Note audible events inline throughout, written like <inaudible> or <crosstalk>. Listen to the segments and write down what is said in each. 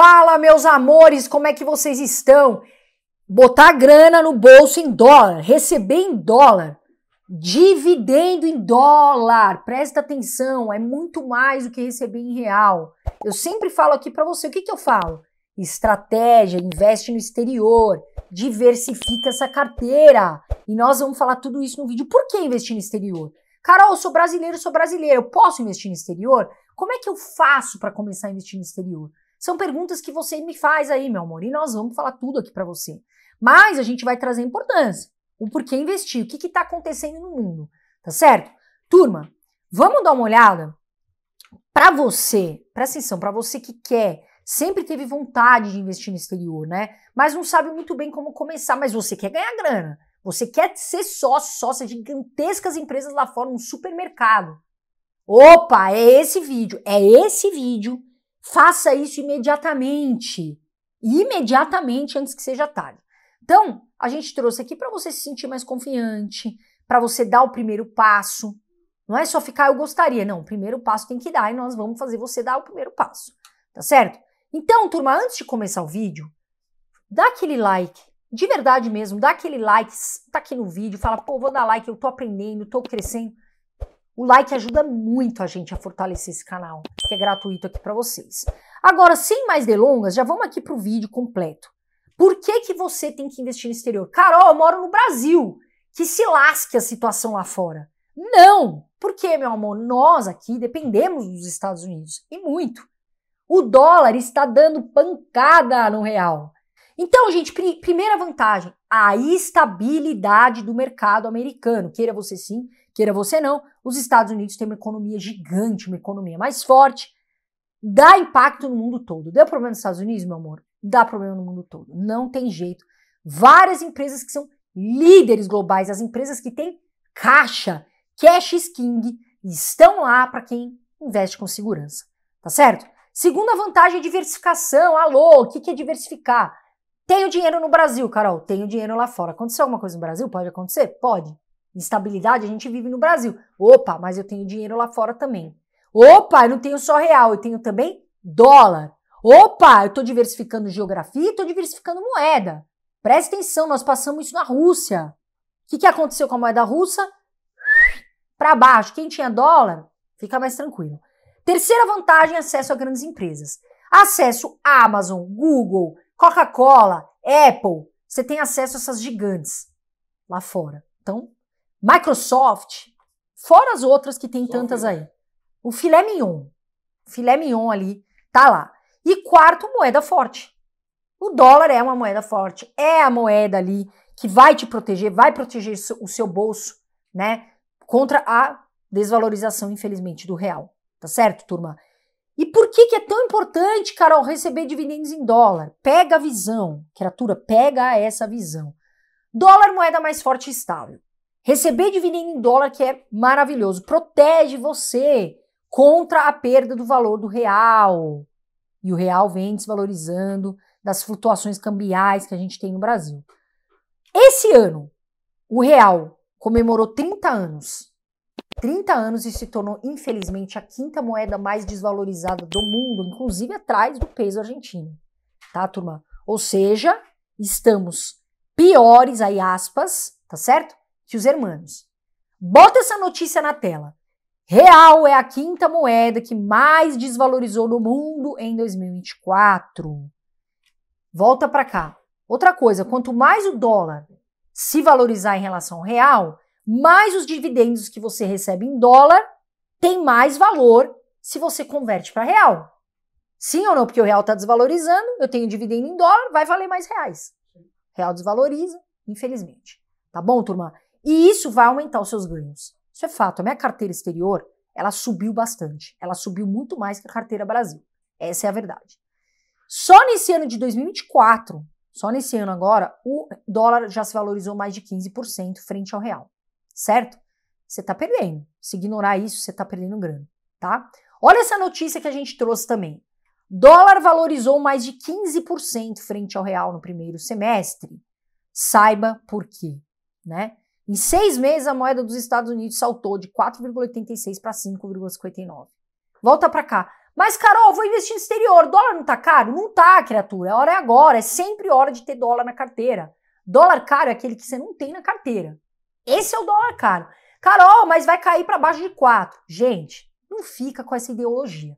Fala, meus amores, como é que vocês estão? Botar grana no bolso em dólar, receber em dólar, dividendo em dólar. Presta atenção, é muito mais do que receber em real. Eu sempre falo aqui para você, o que, que eu falo? Estratégia, investe no exterior, diversifica essa carteira. E nós vamos falar tudo isso no vídeo. Por que investir no exterior? Carol, eu sou brasileiro, sou brasileiro, eu posso investir no exterior? Como é que eu faço para começar a investir no exterior? São perguntas que você me faz aí, meu amor, e nós vamos falar tudo aqui para você. Mas a gente vai trazer importância, o porquê investir, o que está acontecendo no mundo, tá certo? Turma, vamos dar uma olhada para você, presta atenção, para você que quer, sempre teve vontade de investir no exterior, né? Mas não sabe muito bem como começar, mas você quer ganhar grana. Você quer ser sócio, sócia de gigantescas empresas lá fora, um supermercado. Opa, é esse vídeo, é esse vídeo Faça isso imediatamente. Imediatamente antes que seja tarde. Então, a gente trouxe aqui para você se sentir mais confiante, para você dar o primeiro passo. Não é só ficar ah, eu gostaria, não. O primeiro passo tem que dar e nós vamos fazer você dar o primeiro passo. Tá certo? Então, turma, antes de começar o vídeo, dá aquele like. De verdade mesmo, dá aquele like, tá aqui no vídeo, fala, pô, vou dar like, eu tô aprendendo, tô crescendo. O like ajuda muito a gente a fortalecer esse canal, que é gratuito aqui para vocês. Agora, sem mais delongas, já vamos aqui para o vídeo completo. Por que, que você tem que investir no exterior? Carol, eu moro no Brasil. Que se lasque a situação lá fora. Não! por quê, meu amor, nós aqui dependemos dos Estados Unidos. E muito. O dólar está dando pancada no real. Então, gente, primeira vantagem, a estabilidade do mercado americano. Queira você sim, queira você não, os Estados Unidos têm uma economia gigante, uma economia mais forte, dá impacto no mundo todo. Deu problema nos Estados Unidos, meu amor? Dá problema no mundo todo. Não tem jeito. Várias empresas que são líderes globais, as empresas que têm caixa, cash king, estão lá para quem investe com segurança, tá certo? Segunda vantagem é diversificação. Alô, o que, que é diversificar? Tenho dinheiro no Brasil, Carol. Tenho dinheiro lá fora. Aconteceu alguma coisa no Brasil? Pode acontecer? Pode. Instabilidade a gente vive no Brasil. Opa, mas eu tenho dinheiro lá fora também. Opa, eu não tenho só real, eu tenho também dólar. Opa, eu estou diversificando geografia e estou diversificando moeda. Presta atenção, nós passamos isso na Rússia. O que, que aconteceu com a moeda russa? Para baixo. Quem tinha dólar, fica mais tranquilo. Terceira vantagem: acesso a grandes empresas. Acesso a Amazon, Google, Coca-Cola, Apple. Você tem acesso a essas gigantes lá fora. Então, Microsoft, fora as outras que tem Só tantas aí. O filé mignon. O filé mignon ali, tá lá. E quarto, moeda forte. O dólar é uma moeda forte, é a moeda ali que vai te proteger, vai proteger o seu bolso, né? Contra a desvalorização, infelizmente, do real. Tá certo, turma? E por que, que é tão importante, Carol, receber dividendos em dólar? Pega a visão, criatura, pega essa visão. Dólar, moeda mais forte e estável. Receber dividendo em dólar que é maravilhoso, protege você contra a perda do valor do real. E o real vem desvalorizando das flutuações cambiais que a gente tem no Brasil. Esse ano, o real comemorou 30 anos. 30 anos e se tornou, infelizmente, a quinta moeda mais desvalorizada do mundo, inclusive atrás do peso argentino. Tá, turma? Ou seja, estamos piores, aí aspas, tá certo? os hermanos, bota essa notícia na tela. Real é a quinta moeda que mais desvalorizou no mundo em 2024. Volta para cá. Outra coisa, quanto mais o dólar se valorizar em relação ao real, mais os dividendos que você recebe em dólar tem mais valor se você converte para real. Sim ou não? Porque o real está desvalorizando, eu tenho dividendo em dólar, vai valer mais reais. Real desvaloriza, infelizmente. Tá bom, turma? E isso vai aumentar os seus ganhos. Isso é fato. A minha carteira exterior, ela subiu bastante. Ela subiu muito mais que a carteira Brasil. Essa é a verdade. Só nesse ano de 2024, só nesse ano agora, o dólar já se valorizou mais de 15% frente ao real. Certo? Você está perdendo. Se ignorar isso, você está perdendo grana, tá? Olha essa notícia que a gente trouxe também. Dólar valorizou mais de 15% frente ao real no primeiro semestre. Saiba por quê, né? Em seis meses, a moeda dos Estados Unidos saltou de 4,86 para 5,59. Volta para cá. Mas, Carol, vou investir no exterior. dólar não tá caro? Não tá, criatura. A é hora é agora. É sempre hora de ter dólar na carteira. Dólar caro é aquele que você não tem na carteira. Esse é o dólar caro. Carol, mas vai cair para baixo de 4. Gente, não fica com essa ideologia.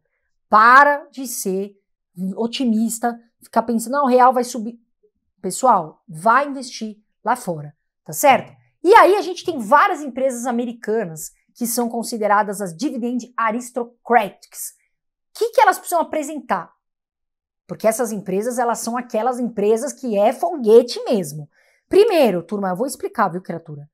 Para de ser otimista, ficar pensando, não, o real vai subir. Pessoal, vai investir lá fora, tá certo? E aí a gente tem várias empresas americanas que são consideradas as dividend aristocrats. O que, que elas precisam apresentar? Porque essas empresas, elas são aquelas empresas que é foguete mesmo. Primeiro, turma, eu vou explicar, viu, criatura?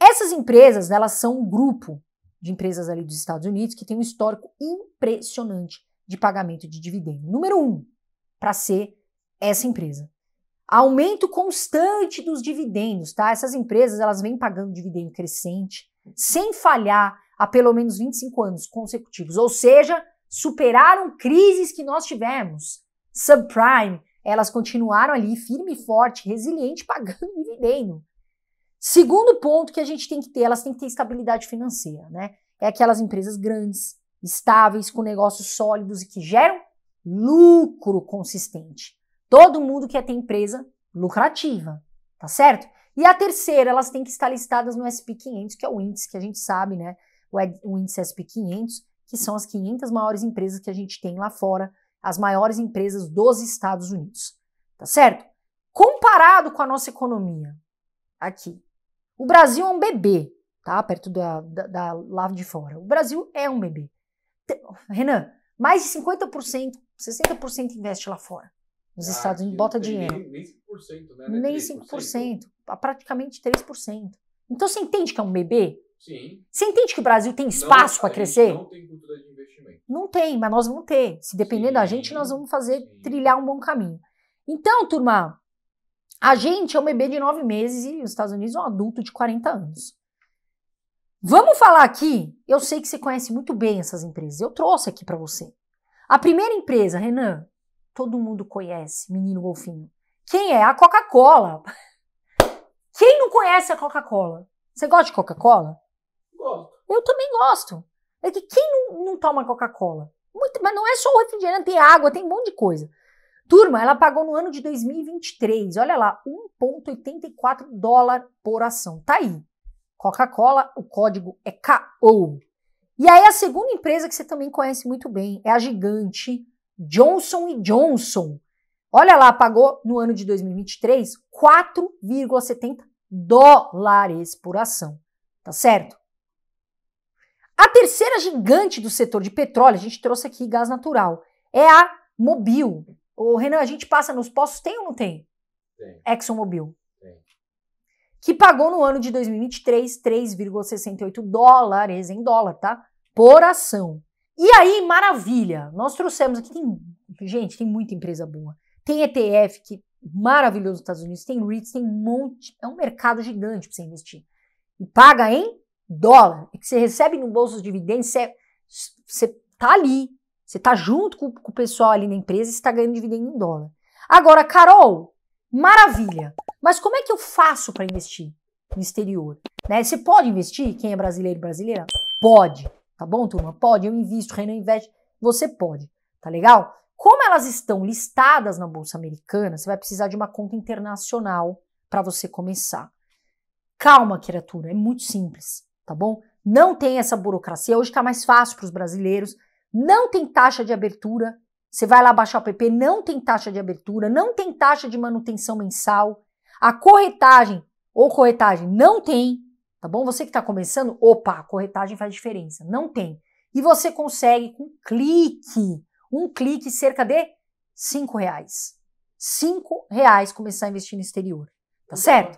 Essas empresas, elas são um grupo de empresas ali dos Estados Unidos que tem um histórico impressionante de pagamento de dividendos. Número um, para ser essa empresa. Aumento constante dos dividendos, tá? Essas empresas, elas vêm pagando dividendo crescente, sem falhar, há pelo menos 25 anos consecutivos. Ou seja, superaram crises que nós tivemos. Subprime, elas continuaram ali firme e forte, resiliente, pagando <laughs> dividendo. Segundo ponto que a gente tem que ter, elas têm que ter estabilidade financeira, né? É aquelas empresas grandes, estáveis, com negócios sólidos e que geram lucro consistente. Todo mundo quer ter empresa lucrativa, tá certo? E a terceira, elas têm que estar listadas no S&P 500, que é o índice que a gente sabe, né? O, índice S&P 500, que são as 500 maiores empresas que a gente tem lá fora, as maiores empresas dos Estados Unidos, tá certo? Comparado com a nossa economia, aqui, o Brasil é um bebê, tá? Perto da, da, da lá de fora. O Brasil é um bebê. Renan, mais de 50%, 60% investe lá fora nos ah, Estados Unidos, bota dinheiro. Nem, nem 5%, né? Nem 3%. 5%, praticamente 3%. Então você entende que é um bebê? Sim. Você entende que o Brasil tem espaço para crescer? Não tem cultura de investimento. Não tem, mas nós vamos ter. Se depender sim, da gente, nós vamos fazer sim. trilhar um bom caminho. Então, turma, a gente é um bebê de 9 meses e os Estados Unidos é um adulto de 40 anos. Vamos falar aqui. Eu sei que você conhece muito bem essas empresas. Eu trouxe aqui para você. A primeira empresa, Renan, Todo mundo conhece Menino Golfinho. Quem é? A Coca-Cola. <laughs> Quem não conhece a Coca-Cola? Você gosta de Coca-Cola? Gosto. Eu também gosto. É que quem não, não toma Coca-Cola? mas não é só o refrigerante, tem água, tem um monte de coisa. Turma, ela pagou no ano de 2023, olha lá, 1,84 dólar por ação. Tá aí. Coca-Cola, o código é KO. E aí a segunda empresa que você também conhece muito bem é a gigante Johnson Johnson. Olha lá, pagou no ano de 2023 4,70 dólares por ação. Tá certo? A terceira gigante do setor de petróleo, a gente trouxe aqui gás natural, é a Mobil. O Renan, a gente passa nos postos, tem ou não tem? Tem. ExxonMobil. Tem. Que pagou no ano de 2023 3,68 dólares em dólar, tá? Por ação. E aí, maravilha! Nós trouxemos aqui, tem, gente, tem muita empresa boa. Tem ETF, que maravilhoso nos Estados Unidos, tem REITs, tem um monte, é um mercado gigante para você investir. E paga em dólar, que você recebe no bolso os dividendos, você, você tá ali, você tá junto com, com o pessoal ali na empresa e está ganhando dividendo em dólar. Agora, Carol, maravilha, mas como é que eu faço para investir no exterior? Né? Você pode investir, quem é brasileiro e brasileira? Pode. Tá bom, turma? Pode, eu invisto, o Renan investe, você pode, tá legal? Como elas estão listadas na Bolsa Americana, você vai precisar de uma conta internacional para você começar. Calma, criatura, é muito simples, tá bom? Não tem essa burocracia, hoje está mais fácil para os brasileiros, não tem taxa de abertura, você vai lá baixar o PP, não tem taxa de abertura, não tem taxa de manutenção mensal, a corretagem ou corretagem não tem, tá bom? Você que está começando, opa, a corretagem faz diferença. Não tem. E você consegue com um clique, um clique cerca de cinco reais. Cinco reais começar a investir no exterior, tá um certo?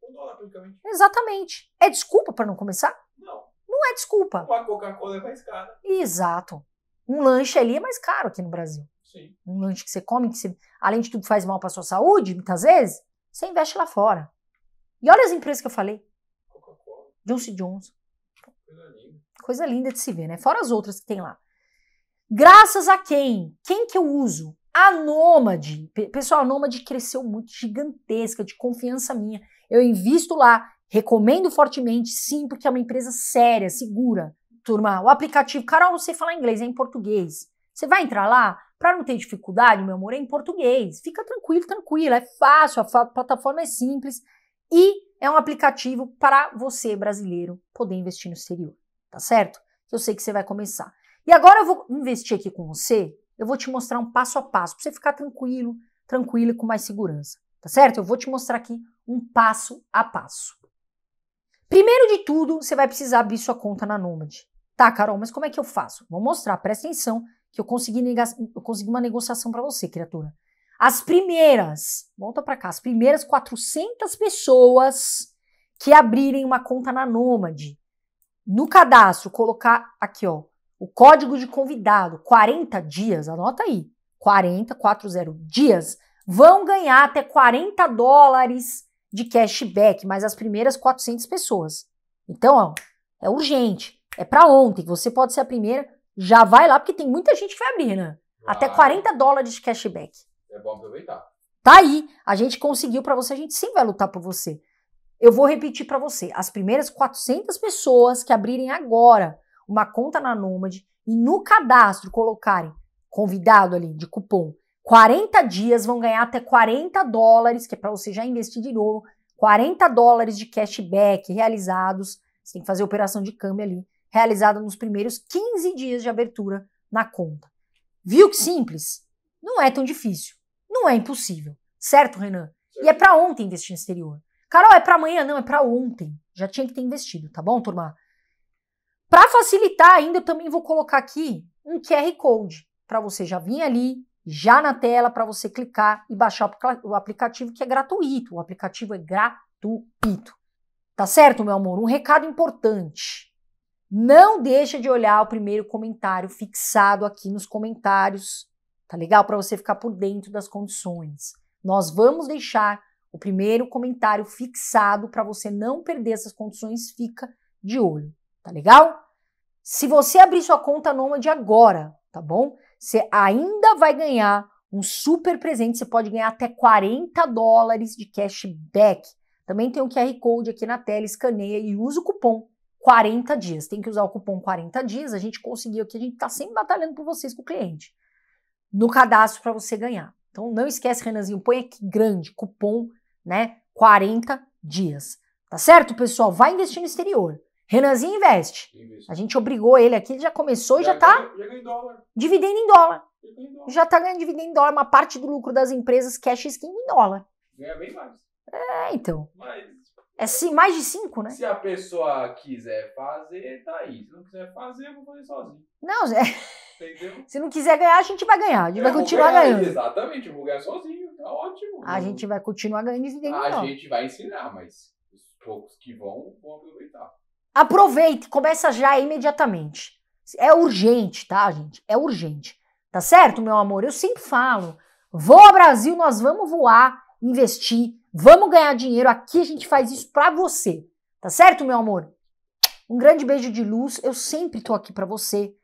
Dólar. Um dólar praticamente. Exatamente. É desculpa para não começar? Não. Não é desculpa. Uma Coca-Cola é mais cara. Exato. Um lanche ali é mais caro aqui no Brasil. Sim. Um lanche que você come, que você, além de tudo faz mal para sua saúde, muitas vezes, você investe lá fora. E olha as empresas que eu falei. Johnson e Coisa linda. Coisa linda de se ver, né? Fora as outras que tem lá. Graças a quem? Quem que eu uso? A Nômade. Pessoal, a Nômade cresceu muito, gigantesca, de confiança minha. Eu invisto lá, recomendo fortemente, sim, porque é uma empresa séria, segura. Turma, o aplicativo. Carol, não sei falar inglês, é em português. Você vai entrar lá, para não ter dificuldade, meu amor, é em português. Fica tranquilo, tranquilo, é fácil, a plataforma é simples. E é um aplicativo para você, brasileiro, poder investir no exterior, tá certo? Eu sei que você vai começar. E agora eu vou investir aqui com você, eu vou te mostrar um passo a passo, para você ficar tranquilo, tranquilo e com mais segurança, tá certo? Eu vou te mostrar aqui um passo a passo. Primeiro de tudo, você vai precisar abrir sua conta na Nomad. Tá, Carol, mas como é que eu faço? Vou mostrar, presta atenção, que eu consegui, eu consegui uma negociação para você, criatura. As primeiras, volta para cá, as primeiras 400 pessoas que abrirem uma conta na Nômade, no cadastro, colocar aqui, ó, o código de convidado, 40 dias, anota aí, 40, 40 dias, vão ganhar até 40 dólares de cashback, mas as primeiras 400 pessoas. Então, ó, é urgente, é para ontem, você pode ser a primeira, já vai lá, porque tem muita gente que vai abrir, né? Até 40 dólares de cashback. É bom aproveitar. Tá aí, a gente conseguiu para você, a gente sim vai lutar por você. Eu vou repetir para você, as primeiras 400 pessoas que abrirem agora uma conta na Nômade e no cadastro colocarem convidado ali de cupom 40 dias vão ganhar até 40 dólares, que é para você já investir de novo, 40 dólares de cashback realizados, você tem que fazer operação de câmbio ali, realizada nos primeiros 15 dias de abertura na conta. Viu que simples? Não é tão difícil. Não é impossível, certo, Renan? E é para ontem investir no exterior. Carol, é para amanhã? Não, é para ontem. Já tinha que ter investido, tá bom, turma? Para facilitar ainda, eu também vou colocar aqui um QR Code para você já vir ali, já na tela, para você clicar e baixar o aplicativo que é gratuito. O aplicativo é gratuito. Tá certo, meu amor? Um recado importante. Não deixa de olhar o primeiro comentário fixado aqui nos comentários tá legal? Para você ficar por dentro das condições. Nós vamos deixar o primeiro comentário fixado para você não perder essas condições, fica de olho, tá legal? Se você abrir sua conta Nômade agora, tá bom? Você ainda vai ganhar um super presente, você pode ganhar até 40 dólares de cashback. Também tem um QR Code aqui na tela, escaneia e usa o cupom 40 dias. Tem que usar o cupom 40 dias, a gente conseguiu aqui, a gente tá sempre batalhando por vocês com o cliente no cadastro para você ganhar. Então não esquece, Renanzinho, põe aqui grande, cupom, né? 40 dias. Tá certo, pessoal? Vai investir no exterior. Renanzinho investe. A gente obrigou ele aqui, ele já começou e já, tá dividendo em dólar. Já tá ganhando dividendo em dólar, uma parte do lucro das empresas cash skin em dólar. Ganha bem mais. É, então. É sim, mais de cinco, né? Se a pessoa quiser fazer, tá aí. Se não quiser fazer, eu vou fazer sozinho. Não, é... <laughs> Entendeu? Se não quiser ganhar, a gente vai ganhar. A gente eu vai continuar ganhar, ganhando. Exatamente, eu vou ganhar sozinho, tá ótimo. A gente vai continuar ganhando A não. gente vai ensinar, mas os poucos que vão, vão aproveitar. Aproveite, começa já imediatamente. É urgente, tá, gente? É urgente. Tá certo, meu amor? Eu sempre falo. vou ao Brasil, nós vamos voar, investir, vamos ganhar dinheiro. Aqui a gente faz isso para você. Tá certo, meu amor? Um grande beijo de luz. Eu sempre tô aqui para você.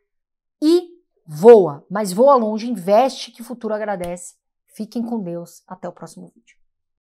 E voa, mas voa longe, investe que o futuro agradece. Fiquem com Deus, até o próximo vídeo.